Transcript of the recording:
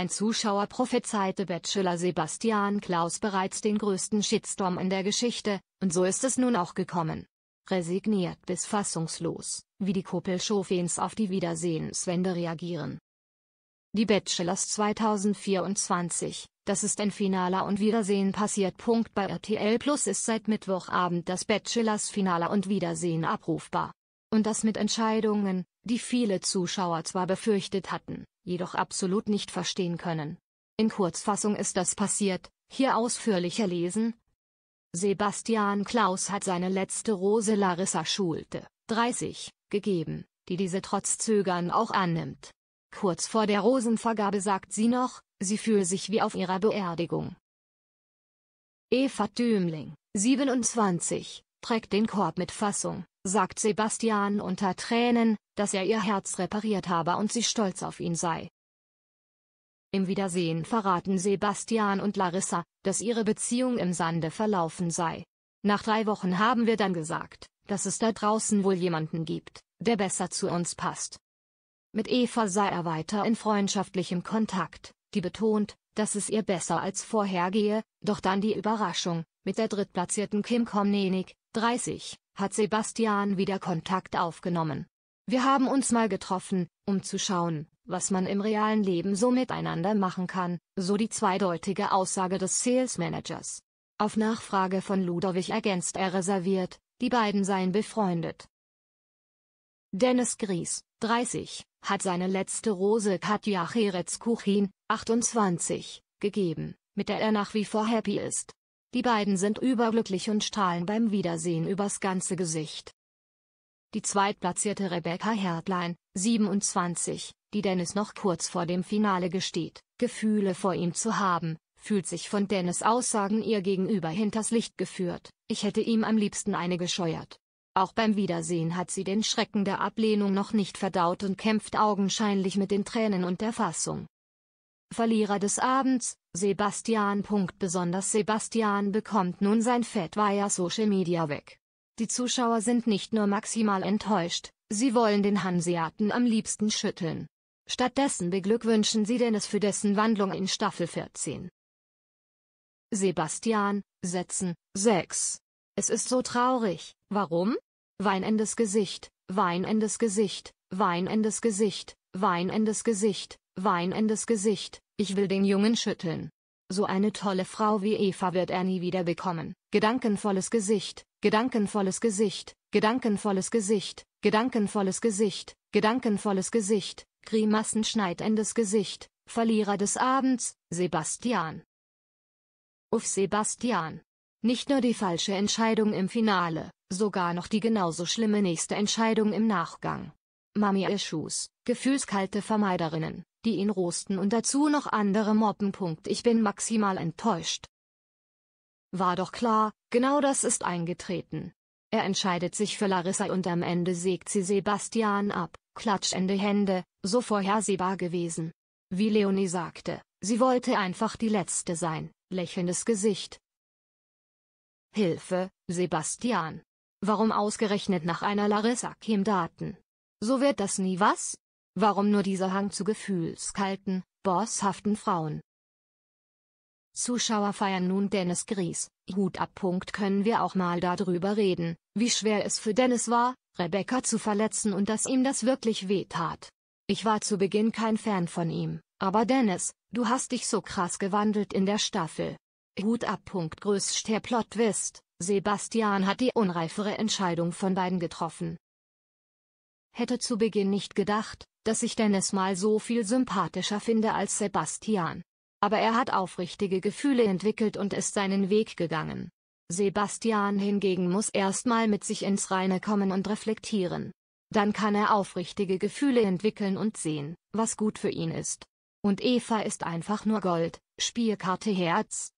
Ein Zuschauer prophezeite Bachelor Sebastian Klaus bereits den größten Shitstorm in der Geschichte, und so ist es nun auch gekommen. Resigniert bis fassungslos, wie die Kuppelschofens auf die Wiedersehenswende reagieren. Die Bachelors 2024, das ist ein Finale und Wiedersehen passiert. Punkt bei RTL Plus ist seit Mittwochabend das Bachelors Finale und Wiedersehen abrufbar. Und das mit Entscheidungen, die viele Zuschauer zwar befürchtet hatten, jedoch absolut nicht verstehen können. In Kurzfassung ist das passiert, hier ausführlicher lesen. Sebastian Klaus hat seine letzte Rose Larissa Schulte, 30, gegeben, die diese trotz Zögern auch annimmt. Kurz vor der Rosenvergabe sagt sie noch, sie fühle sich wie auf ihrer Beerdigung. Eva Dümling, 27, trägt den Korb mit Fassung, sagt Sebastian unter Tränen, dass er ihr Herz repariert habe und sie stolz auf ihn sei. Im Wiedersehen verraten Sebastian und Larissa, dass ihre Beziehung im Sande verlaufen sei. Nach drei Wochen haben wir dann gesagt, dass es da draußen wohl jemanden gibt, der besser zu uns passt. Mit Eva sei er weiter in freundschaftlichem Kontakt, die betont, dass es ihr besser als vorher gehe, doch dann die Überraschung, mit der drittplatzierten Kim Komnenik, 30, hat Sebastian wieder Kontakt aufgenommen. Wir haben uns mal getroffen, um zu schauen, was man im realen Leben so miteinander machen kann, so die zweideutige Aussage des Sales Managers. Auf Nachfrage von Ludovic ergänzt er reserviert, die beiden seien befreundet. Dennis Gries, 30, hat seine letzte Rose Katja Cherez-Kuchin, 28, gegeben, mit der er nach wie vor happy ist. Die beiden sind überglücklich und strahlen beim Wiedersehen übers ganze Gesicht die zweitplatzierte Rebecca Hertlein, 27, die Dennis noch kurz vor dem Finale gesteht, Gefühle vor ihm zu haben, fühlt sich von Dennis Aussagen ihr gegenüber hinters Licht geführt, ich hätte ihm am liebsten eine gescheuert. Auch beim Wiedersehen hat sie den Schrecken der Ablehnung noch nicht verdaut und kämpft augenscheinlich mit den Tränen und der Fassung. Verlierer des Abends, Sebastian. Besonders Sebastian bekommt nun sein Fett via Social Media weg. Die Zuschauer sind nicht nur maximal enttäuscht, sie wollen den Hanseaten am liebsten schütteln. Stattdessen beglückwünschen sie Dennis für dessen Wandlung in Staffel 14. Sebastian, Sätzen, 6. Es ist so traurig, warum? Weinendes Gesicht, weinendes Gesicht, weinendes Gesicht, weinendes Gesicht, weinendes Gesicht, ich will den Jungen schütteln. So eine tolle Frau wie Eva wird er nie wieder bekommen. Gedankenvolles Gesicht, gedankenvolles Gesicht, gedankenvolles Gesicht, gedankenvolles Gesicht, gedankenvolles Gesicht, Grimassenschneidendes Gesicht, Verlierer des Abends, Sebastian. Uff Sebastian. Nicht nur die falsche Entscheidung im Finale, sogar noch die genauso schlimme nächste Entscheidung im Nachgang. Mami Issues, gefühlskalte Vermeiderinnen, die ihn rosten und dazu noch andere mobben. Ich bin maximal enttäuscht. War doch klar, genau das ist eingetreten. Er entscheidet sich für Larissa und am Ende sägt sie Sebastian ab, klatschende Hände, so vorhersehbar gewesen. Wie Leonie sagte, sie wollte einfach die Letzte sein, lächelndes Gesicht. Hilfe, Sebastian. Warum ausgerechnet nach einer Larissa Kim Daten? So wird das nie was? Warum nur dieser Hang zu gefühlskalten, bosshaften Frauen? Zuschauer feiern nun Dennis Gries, Hut ab. Punkt können wir auch mal darüber reden, wie schwer es für Dennis war, Rebecca zu verletzen und dass ihm das wirklich weh tat. Ich war zu Beginn kein Fan von ihm, aber Dennis, du hast dich so krass gewandelt in der Staffel. Hut ab. Punkt größter Plot Twist, Sebastian hat die unreifere Entscheidung von beiden getroffen. Hätte zu Beginn nicht gedacht, dass ich Dennis mal so viel sympathischer finde als Sebastian aber er hat aufrichtige Gefühle entwickelt und ist seinen Weg gegangen. Sebastian hingegen muss erstmal mit sich ins Reine kommen und reflektieren. Dann kann er aufrichtige Gefühle entwickeln und sehen, was gut für ihn ist. Und Eva ist einfach nur Gold, Spielkarte Herz.